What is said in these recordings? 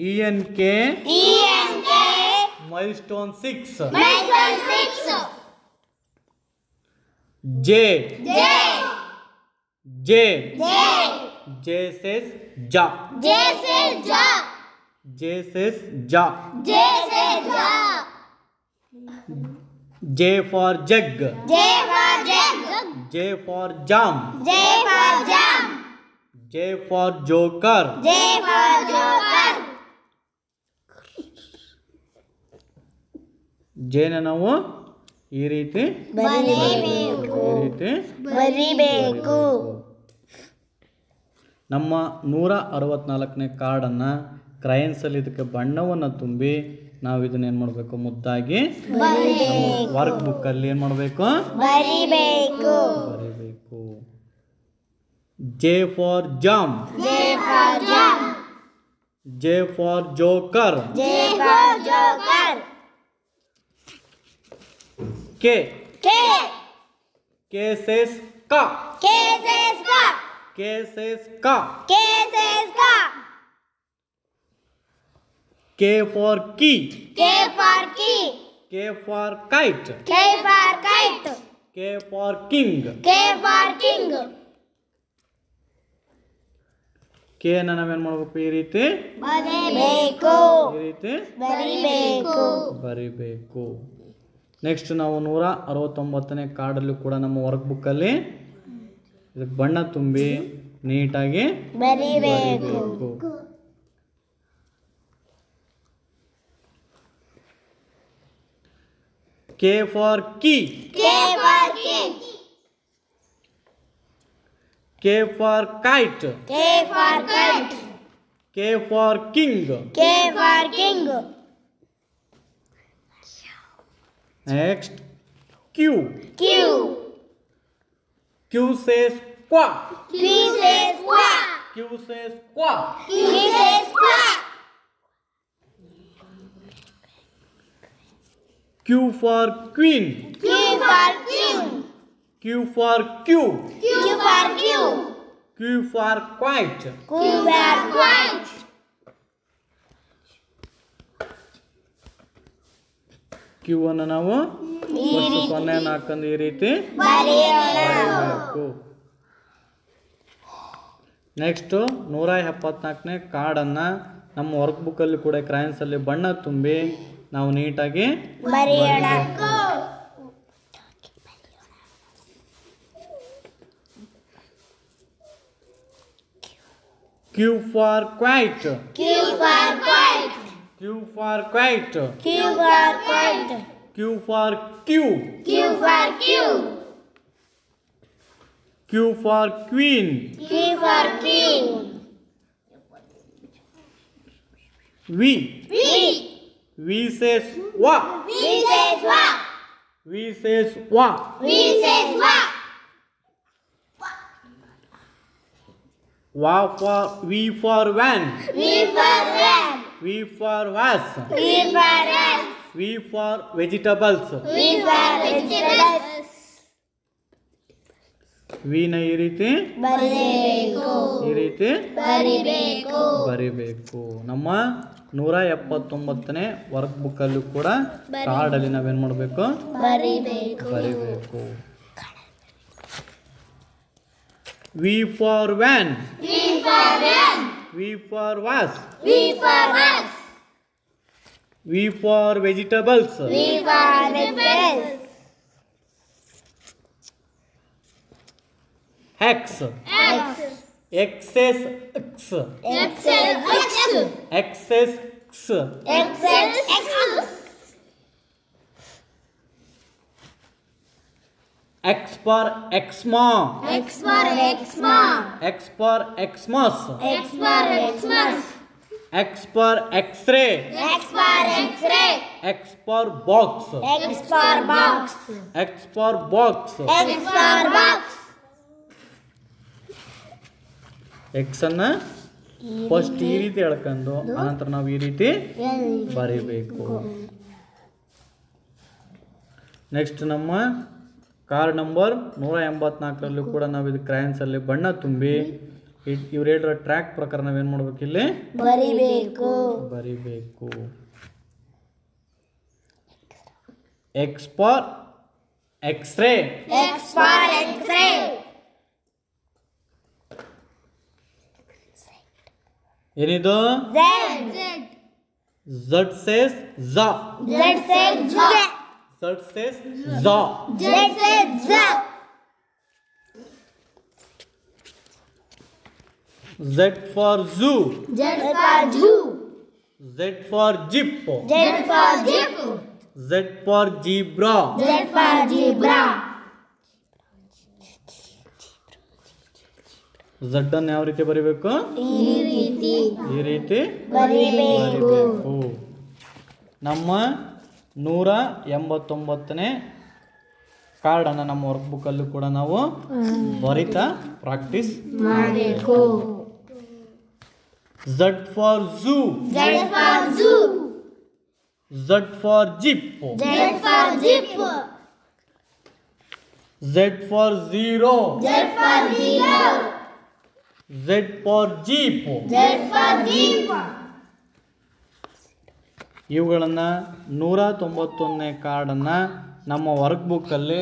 ई एन के milestone six J J J से जा जे से जा जे से जा जे से जा J for jug J for jug J for jam J for jam J for joker J for joker ಜೇನನವು ಈ ರೀತಿ ಈ ರೀತಿ ನಮ್ಮ ನೂರ ಅರವತ್ನಾಲ್ಕನೇ ಕಾರ್ಡನ್ನು ಕ್ರಯನ್ಸಲ್ಲಿ ಇದಕ್ಕೆ ಬಣ್ಣವನ್ನು ತುಂಬಿ ನಾವು ಇದನ್ನ ಏನು ಮಾಡಬೇಕು ಮುದ್ದಾಗಿ ವರ್ಕ್ ಬುಕ್ಕಲ್ಲಿ ಏನು ಮಾಡಬೇಕು ಬರಿಬೇಕು ಬರಿಬೇಕು J for jam J for joker K K के से का के से का के से का के से का के for key K for key K for kite K for kite K for king K for king K ಕೇನ ನಾವೇನ್ ಮಾಡ್ಬೇಕು ಈ ರೀತಿ ಬರಿಬೇಕು ಈ ರೀತಿ ಬರಿಬೇಕು ಬರಿಬೇಕು ನೆಕ್ಸ್ಟ್ ನಾವು ನೂರ ಅರವತ್ತೊಂಬತ್ತನೇ ಕಾರ್ಡಲ್ಲೂ ಕೂಡ ನಮ್ಮ ವರ್ಕ್ ಬುಕ್ಕಲ್ಲಿ ಇದಕ್ಕೆ ಬಣ್ಣ ತುಂಬಿ ನೀಟಾಗಿ K for key K for kite K for king K for king Next, Q. Q. Q says qua Q says qua Q says qua Q says qua Q for queen. Q for queen. Q for Q. Q for Q. Q for quite. Q for quite. Q ಅನ್ನು ನಾವು ಸೊನ್ನೆ ಹಾಕೊಂಡು ಈ ರೀತಿ next ನೂರ ಎಪ್ಪತ್ನಾಲ್ಕನೇ ಕಾರ್ಡನ್ನು ನಮ್ಮ work ಬುಕ್ಕಲ್ಲಿ ಕೂಡ ಕ್ರಾಯನ್ಸಲ್ಲಿ ಬಣ್ಣ ತುಂಬಿ ನಾವು ನೀಟಾಗಿ Q for quite Q for kite. Q for kite. Q for Q. Q for Q. Q for queen. Q for queen. We. We. We says wa. We says wa. We says wa. We says wa. Wa for we for van. V for van. V for vase V for vegetables ವಿನ ಈ ರೀತಿ ಈ ರೀತಿ ಬರಿಬೇಕು ನಮ್ಮ ನೂರ ಎಪ್ಪತ್ತೊಂಬತ್ತನೇ work ಅಲ್ಲೂ ಕೂಡ ಕಾರ್ಡಲ್ಲಿ ನಾವೇನು ಮಾಡಬೇಕು ಬರಿಬೇಕು ಬರಿಬೇಕು V for van V for van V for vase. V for vase. V for vegetables. V for vegetables. X. X. Excess X. Excess X. Excess X. Excess X. for Exma. X for Exma. X for Xmas. X for Xmas. X for X-ray. X for X-ray. X for box. X for box. X for box. X for box. X ಅನ್ನ first ಈ ರೀತಿ ಎಳ್ಕೊಂಡು ಆನಂತರ ನಾವು ಈ ರೀತಿ ಬರೀಬೇಕು next ನಮ್ಮ ಕಾರ ನಂಬರ್ 184 ಅಲ್ಲಿ ಕೂಡ ನಾವು ಈ ಕ್ರೈನ್ಸ್ ಅಲ್ಲಿ ಬಣ್ಣ ತುಂಬಿ ಇವರೆಲ್ಲಾ ಟ್ರ್ಯಾಕ್ ಪ್ರಕಾರ ನಾವು ಏನು ಮಾಡಬೇಕು ಇಲ್ಲಿ ಬರಿಬೇಕು ಬರಿಬೇಕು ಎಕ್ಸ್ಪೋರ್ ಎಕ್ಸ್ರೇ ಎಕ್ಸ್ಪೋರ್ ಎಕ್ಸ್ರೇ ಏನಿದو Z Z Z says za let's say j Shirt says za. Jet says za. Z for zoo. Z for zoo. Z for jeep. Z for jeep. Z for zebra. Z for zebra. ಝಡ್ಡನ್ನು ಯಾವ ರೀತಿ ಬರಿಬೇಕು ಈ ರೀತಿ ಬರಿಬೇಕು ನಮ್ಮ ನೂರ ಎಂಬತ್ತೊಂಬತ್ತನೇ ಕಾರ್ಡನ್ನು ನಮ್ಮ ವರ್ಕ್ ಬುಕ್ಕಲ್ಲೂ ಕೂಡ ನಾವು ತ್ವರಿತ ಪ್ರಾಕ್ಟೀಸ್ ಮಾಡಬೇಕು Z for zoo Z for zoo Z for zip Z for zip Z for zero Z for zero Z for Z for jeep ಇವುಗಳನ್ನು ನೂರ ತೊಂಬತ್ತೊಂದನೇ ಕಾರ್ಡನ್ನು ನಮ್ಮ ವರ್ಕ್ ಬುಕ್ಕಲ್ಲಿ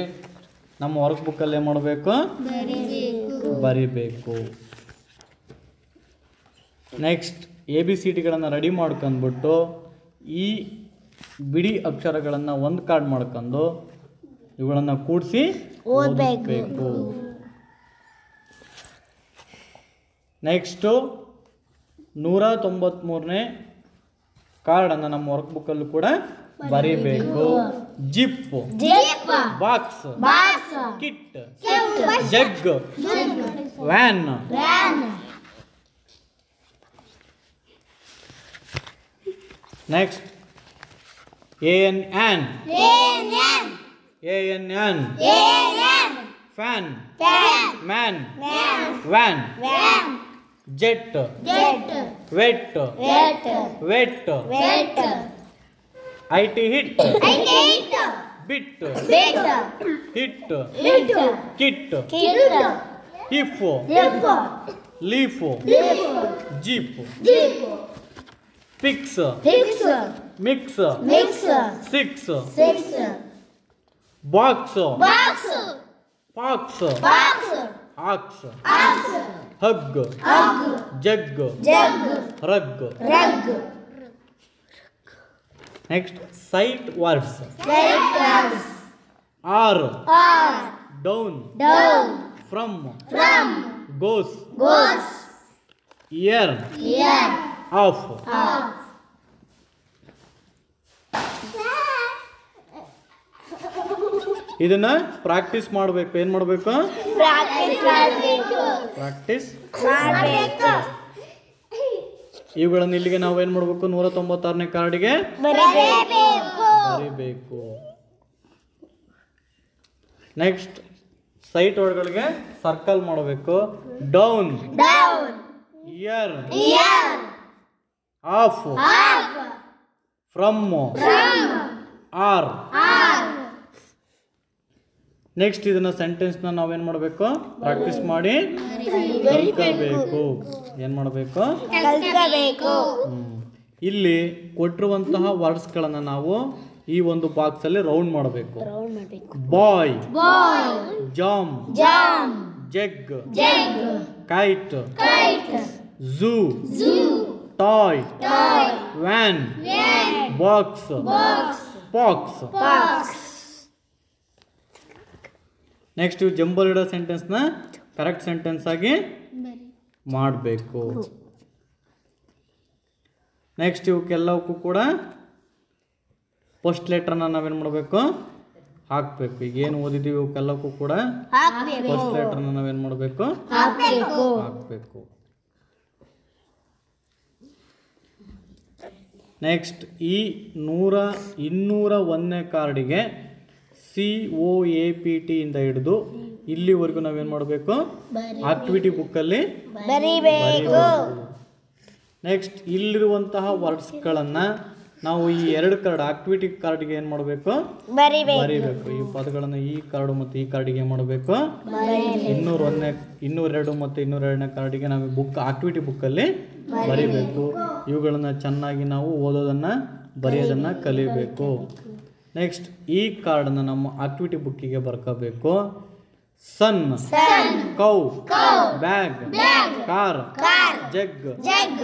ನಮ್ಮ ವರ್ಕ್ ಬುಕ್ಕಲ್ಲಿ ಏನು ಮಾಡಬೇಕು ಬರಿಬೇಕು ನೆಕ್ಸ್ಟ್ ಎ ಬಿ ಸಿ ಟಿಗಳನ್ನು ರೆಡಿ ಮಾಡ್ಕೊಂಡ್ಬಿಟ್ಟು ಈ ಬಿಡಿ ಅಕ್ಷರಗಳನ್ನು ಒಂದು ಕಾರ್ಡ್ ಮಾಡ್ಕೊಂಡು ಇವುಗಳನ್ನು ಕೂಡಿಸಿ ಓದಬೇಕು ನೆಕ್ಸ್ಟು ನೂರ ತೊಂಬತ್ತ್ಮೂರನೇ ಕಾರ್ಡನ್ನು ನಮ್ಮ ವರ್ಕ್ ಬುಕ್ ಅಲ್ಲೂ ಕೂಡ ಬರೀಬೇಕು zip box kit jug van next A N an A N an fan man van jet wet wet wet wet it hit it hit bit bit hit hit kit kit if if leaf leaf jeep jeep fix fix mix mix six six box box box box Box. ox hug hug jug rug rug next sight words are down from goes year of ಇದನ್ನ practice ಮಾಡಬೇಕು ಏನ್ ಮಾಡಬೇಕು practice ಇವುಗಳನ್ನು ಇಲ್ಲಿಗೆ ನಾವು ಏನು ಮಾಡಬೇಕು ನೂರ ತೊಂಬತ್ತಾರನೇ ಕಾರ್ಡ್ಗೆ ಬರೀಬೇಕು ನೆಕ್ಸ್ಟ್ ಸೈಟ್ ಒಳಗಳಿಗೆ ಸರ್ಕಲ್ ಮಾಡಬೇಕು down year of from are next ಇದನ್ನು ಸೆಂಟೆನ್ಸ್ನ ನಾವೇನು ಮಾಡಬೇಕು ಪ್ರಾಕ್ಟೀಸ್ ಮಾಡಿ ಕಲ್ತ್ಕೋಬೇಕು ಏನು ಮಾಡಬೇಕು ಇಲ್ಲಿ ಕೊಟ್ಟಿರುವಂತಹ ವರ್ಡ್ಸ್ಗಳನ್ನು ನಾವು ಈ ಒಂದು ಬಾಕ್ಸ್ ಅಲ್ಲಿ ರೌಂಡ್ ಮಾಡಬೇಕು boy jam jug kite zoo toy van box pox next jumble ಇಡೋ ಸೆಂಟೆನ್ಸ್ನ ಕರೆಕ್ಟ್ ಸೆಂಟೆನ್ಸ್ ಆಗಿ ಮಾಡಬೇಕು ನೆಕ್ಸ್ಟ್ ಇವಕ್ಕೆಲ್ಲವಕ್ಕೂ ಕೂಡ ಫಸ್ಟ್ ಲೆಟ್ರನ್ನ ನಾವೇನು ಮಾಡಬೇಕು ಹಾಕ್ಬೇಕು ಈಗ ಏನು ಓದಿದ್ದೀವಿ ಇವಕ್ಕೆಲ್ಲಕ್ಕೂ ಕೂಡ ಫಸ್ಟ್ ಲೆಟ್ರನ್ನ ನಾವೇನು ಮಾಡಬೇಕು ಹಾಕ್ಬೇಕು ನೆಕ್ಸ್ಟ್ ಈ ನೂರ ಇನ್ನೂರ ಒಂದನೇ ಕಾರ್ಡಿಗೆ C O A P T ಇಂದ ಹಿಡಿದು ಇಲ್ಲಿವರೆಗೂ ನಾವೇನು ಮಾಡಬೇಕು ಆಕ್ಟಿವಿಟಿ ಬುಕ್ಕಲ್ಲಿ ಬರೀಬೇಕು ನೆಕ್ಸ್ಟ್ ಇಲ್ಲಿರುವಂತಹ ವರ್ಡ್ಸ್ಗಳನ್ನು ನಾವು ಈ ಎರಡು ಕಾರ್ಡ್ ಆಕ್ಟಿವಿಟಿ ಕಾರ್ಡ್ಗೆ ಏನು ಮಾಡಬೇಕು ಬರೀಬೇಕು ಈ ಪದಗಳನ್ನು ಈ ಕಾರ್ಡ್ ಮತ್ತು ಈ ಕಾರ್ಡಿಗೆ ಏನು ಮಾಡಬೇಕು ಇನ್ನೂರ ಒಂದನೇ ಇನ್ನೂರೆರಡು ಮತ್ತು ಇನ್ನೂರೆರಡನೇ ಕಾರ್ಡಿಗೆ ನಾವು ಬುಕ್ ಆಕ್ಟಿವಿಟಿ ಬುಕ್ಕಲ್ಲಿ ಬರೀಬೇಕು ಇವುಗಳನ್ನು ಚೆನ್ನಾಗಿ ನಾವು ಓದೋದನ್ನು ಬರೆಯೋದನ್ನು ಕಲಿಬೇಕು ನೆಕ್ಸ್ಟ್ ಈ ಕಾರ್ಡನ್ನ ನಮ್ಮ ಆಕ್ಟಿವಿಟಿ ಬುಕ್ಕಿಗೆ ಬರ್ಕೋಬೇಕು sun cow bag car jug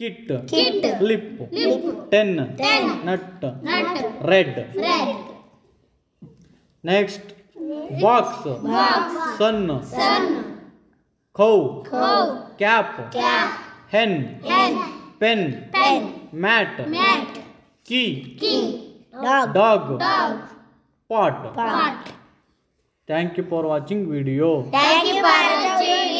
kit lip ten nut red next box sun cow cap hen pen mat key Dog. Dog. Dog. Pot. Pot. Thank you for watching video. Thank you for watching